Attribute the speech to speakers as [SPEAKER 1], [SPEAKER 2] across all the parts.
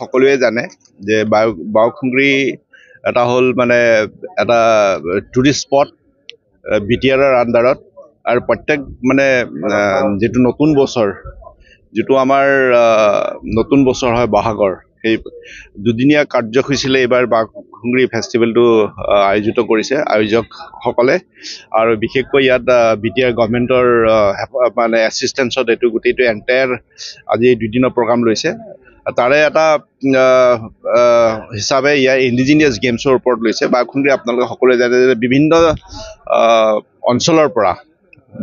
[SPEAKER 1] সকলোৱে জানে যে বাউ বাউখুংগ্ৰী এটা হ'ল মানে এটা টুৰিষ্ট স্পট বি টি আৰৰ আণ্ডাৰত আৰু প্ৰত্যেক মানে যিটো নতুন বছৰ যিটো আমাৰ নতুন বছৰ হয় বহাগৰ সেই দুদিনীয়া কাৰ্যসূচীলৈ এইবাৰ বাঘুংগ্ৰী ফেষ্টিভেলটো আয়োজিত কৰিছে আয়োজকসকলে আৰু বিশেষকৈ ইয়াত বি টি আৰ গভমেণ্টৰ মানে এচিষ্টেঞ্চত এইটো গোটেইটো এণ্টায়াৰ আজি দুদিনৰ প্ৰগ্ৰাম লৈছে তাৰে এটা হিচাপে ইয়াৰ ইণ্ডিজিনিয়াছ গেমছৰ ওপৰত লৈছে বা খুন্দি আপোনালোকে সকলোৱে জানে যে বিভিন্ন অঞ্চলৰ পৰা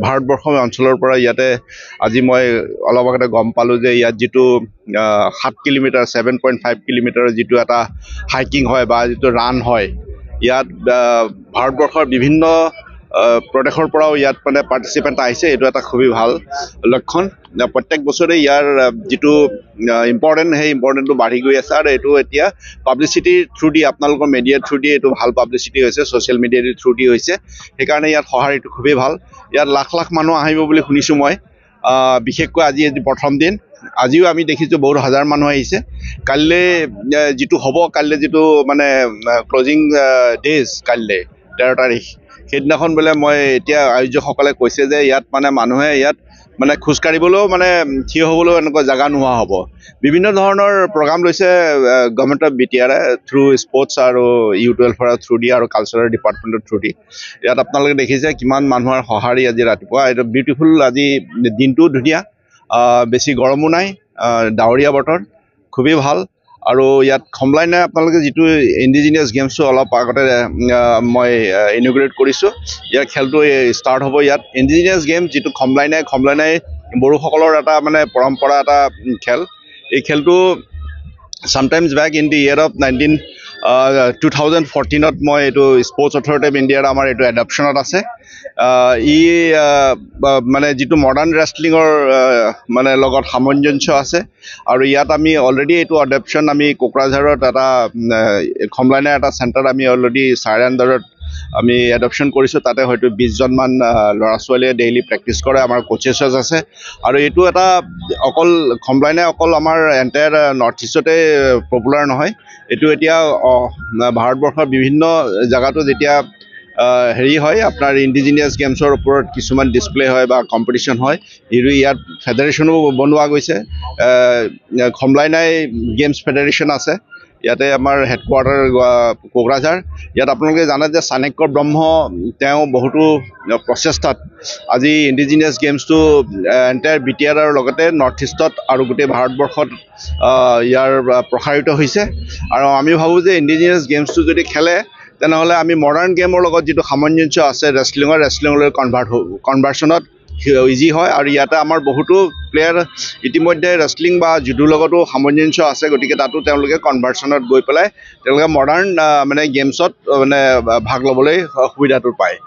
[SPEAKER 1] ভাৰতবৰ্ষ অঞ্চলৰ পৰা ইয়াতে আজি মই অলপ আগতে গম পালোঁ যে ইয়াত যিটো সাত কিলোমিটাৰ ছেভেন পইণ্ট ফাইভ কিলোমিটাৰৰ যিটো এটা হাইকিং হয় বা যিটো ৰাণ হয় ইয়াত ভাৰতবৰ্ষৰ বিভিন্ন প্ৰদেশৰ পৰাও ইয়াত মানে পাৰ্টিচিপেণ্ট আহিছে এইটো এটা খুবেই ভাল লক্ষণ প্ৰত্যেক বছৰে ইয়াৰ যিটো ইম্পৰ্টেণ্ট সেই ইম্পৰ্টেণ্টটো বাঢ়ি গৈ আছে আৰু এইটো এতিয়া পাব্লিচিটিৰ থ্ৰু দি আপোনালোকৰ মিডিয়াৰ দি এইটো ভাল পাব্লিচিটি হৈছে ছ'চিয়েল থ্ৰু দি হৈছে সেইকাৰণে ইয়াত সঁহাৰি এইটো খুবেই ভাল ইয়াত লাখ লাখ মানুহ আহিব বুলি শুনিছোঁ মই বিশেষকৈ আজি প্ৰথম দিন আজিও আমি দেখিছোঁ বহুত হাজাৰ মানুহ আহিছে কাইলৈ যিটো হ'ব কাইলৈ যিটো মানে ক্ল'জিং ডেজ কাইলৈ তেৰ তাৰিখ সেইদিনাখন বোলে মই এতিয়া আয়োজকসকলে কৈছে যে ইয়াত মানে মানুহে ইয়াত মানে খোজকাঢ়িবলৈও মানে থিয় হ'বলৈও এনেকুৱা জেগা নোহোৱা হ'ব বিভিন্ন ধৰণৰ প্ৰগ্ৰাম লৈছে গভমেণ্ট অফ বি টি আৰে থ্ৰু স্পৰ্টছ আৰু ইউ টুৱেলভৰ থ্ৰু দি আৰু কালচাৰেল ডিপাৰ্টমেণ্টৰ থ্ৰু দি ইয়াত আপোনালোকে দেখিছে কিমান মানুহৰ সঁহাৰি আজি ৰাতিপুৱা এইটো বিউটিফুল আজি দিনটোও ধুনীয়া বেছি গৰমো নাই ডাৱৰীয়া বতৰ খুবেই ভাল আৰু ইয়াত সম্লাই আপোনালোকে যিটো ইণ্ডিজিনিয়াছ গেমছটো অলপ আগতে মই ইনগ্ৰেট কৰিছোঁ ইয়াৰ খেলটো ষ্টাৰ্ট হ'ব ইয়াত ইণ্ডিজিনিয়াছ গেম যিটো খম্লাই নাই বড়োসকলৰ এটা মানে পৰম্পৰা এটা খেল এই খেলটো sometimes back in the year of nineteen two thousand ফৰ্টিনত মই এইটো স্পৰ্টছ অথৰিটি অফ ইণ্ডিয়াৰ আমাৰ এইটো এডাপশ্যনত আছে ই মানে যিটো মডাৰ্ণ ৰেষ্টলিঙৰ মানে লগত সামঞ্জস্য আছে আৰু ইয়াত আমি অলৰেডি এইটো এডাপশ্যন আমি কোকৰাঝাৰত এটা খমলাইনা এটা চেণ্টাৰত আমি অলৰেডি চাৰে আণ্ডাৰত আমি এডপশ্যন কৰিছোঁ তাতে হয়তো বিছজনমান ল'ৰা ছোৱালীয়ে ডেইলি প্ৰেক্টিছ কৰে আমাৰ কোচেছেছ আছে আৰু এইটো এটা অকল খমলাইনে অকল আমাৰ এণ্টায়াৰ নৰ্থ ইষ্টতে পপুলাৰ নহয় এইটো এতিয়া ভাৰতবৰ্ষৰ বিভিন্ন জেগাতো যেতিয়া হেৰি হয় আপোনাৰ ইণ্ডিজিনিয়াছ গেমছৰ ওপৰত কিছুমান ডিছপ্লে হয় বা কম্পিটিশ্যন হয় এইটো ইয়াত ফেডাৰেশ্যনো বনোৱা গৈছে খমলাইনাই গেমছ ফেডাৰেশ্যন আছে ইয়াতে আমাৰ হেডকোৱাৰ্টাৰ কোকৰাঝাৰ ইয়াত আপোনালোকে জানে যে চাণক্য ব্ৰহ্ম তেওঁ বহুতো প্ৰচেষ্টাত আজি ইণ্ডিজিনিয়াছ গেমছটো এণ্টায়াৰ বি টি আৰ লগতে নৰ্থ ইষ্টত আৰু গোটেই ভাৰতবৰ্ষত ইয়াৰ প্ৰসাৰিত হৈছে আৰু আমি ভাবোঁ যে ইণ্ডিজিনিয়াছ গেমছটো যদি খেলে তেনেহ'লে আমি মডাৰ্ণ গেমৰ লগত যিটো সামঞ্জস্য আছে ৰেচলিঙৰ ৰেচলিঙলৈ কনভাৰ্ট হ'ব কনভাৰ্চনত ইজি হয় আৰু ইয়াতে আমাৰ বহুতো প্লেয়াৰ ইতিমধ্যে ৰেষ্টলিং বা জুডুৰ লগতো সামঞ্জস্য আছে গতিকে তাতো তেওঁলোকে কনভাৰ্চনত গৈ পেলাই তেওঁলোকে মডাৰ্ণ মানে গেমছত মানে ভাগ ল'বলৈ সুবিধাটো পায়